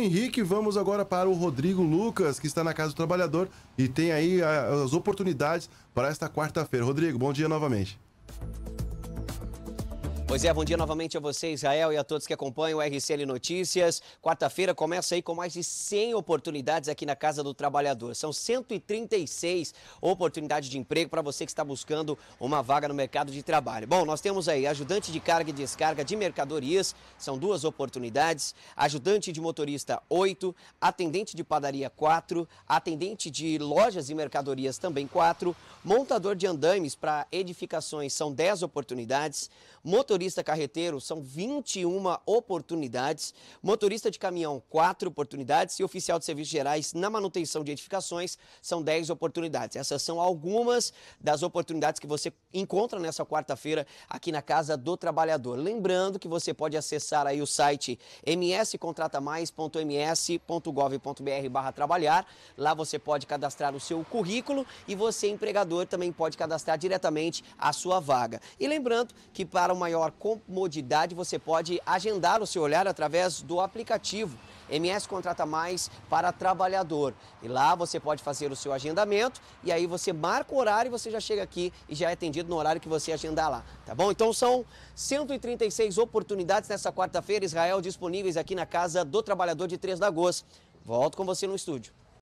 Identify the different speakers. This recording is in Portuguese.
Speaker 1: Henrique, vamos agora para o Rodrigo Lucas, que está na Casa do Trabalhador e tem aí ah, as oportunidades para esta quarta-feira. Rodrigo, bom dia novamente.
Speaker 2: Pois é, bom dia novamente a você, Israel, e a todos que acompanham o RCL Notícias. Quarta-feira começa aí com mais de 100 oportunidades aqui na Casa do Trabalhador. São 136 oportunidades de emprego para você que está buscando uma vaga no mercado de trabalho. Bom, nós temos aí ajudante de carga e descarga de mercadorias, são duas oportunidades. Ajudante de motorista, oito Atendente de padaria, quatro Atendente de lojas e mercadorias, também quatro Montador de andames para edificações, são 10 oportunidades. Motorista motorista carreteiro são 21 oportunidades, motorista de caminhão 4 oportunidades e oficial de serviços gerais na manutenção de edificações são 10 oportunidades. Essas são algumas das oportunidades que você encontra nessa quarta-feira aqui na Casa do Trabalhador. Lembrando que você pode acessar aí o site mscontratamais.ms.gov.br trabalhar. Lá você pode cadastrar o seu currículo e você, empregador, também pode cadastrar diretamente a sua vaga. E lembrando que para o maior maior comodidade, você pode agendar o seu olhar através do aplicativo. MS Contrata Mais para Trabalhador. E lá você pode fazer o seu agendamento e aí você marca o horário e você já chega aqui e já é atendido no horário que você agendar lá, tá bom? Então são 136 oportunidades nessa quarta-feira, Israel, disponíveis aqui na Casa do Trabalhador de Três Lagoas. Volto com você no estúdio.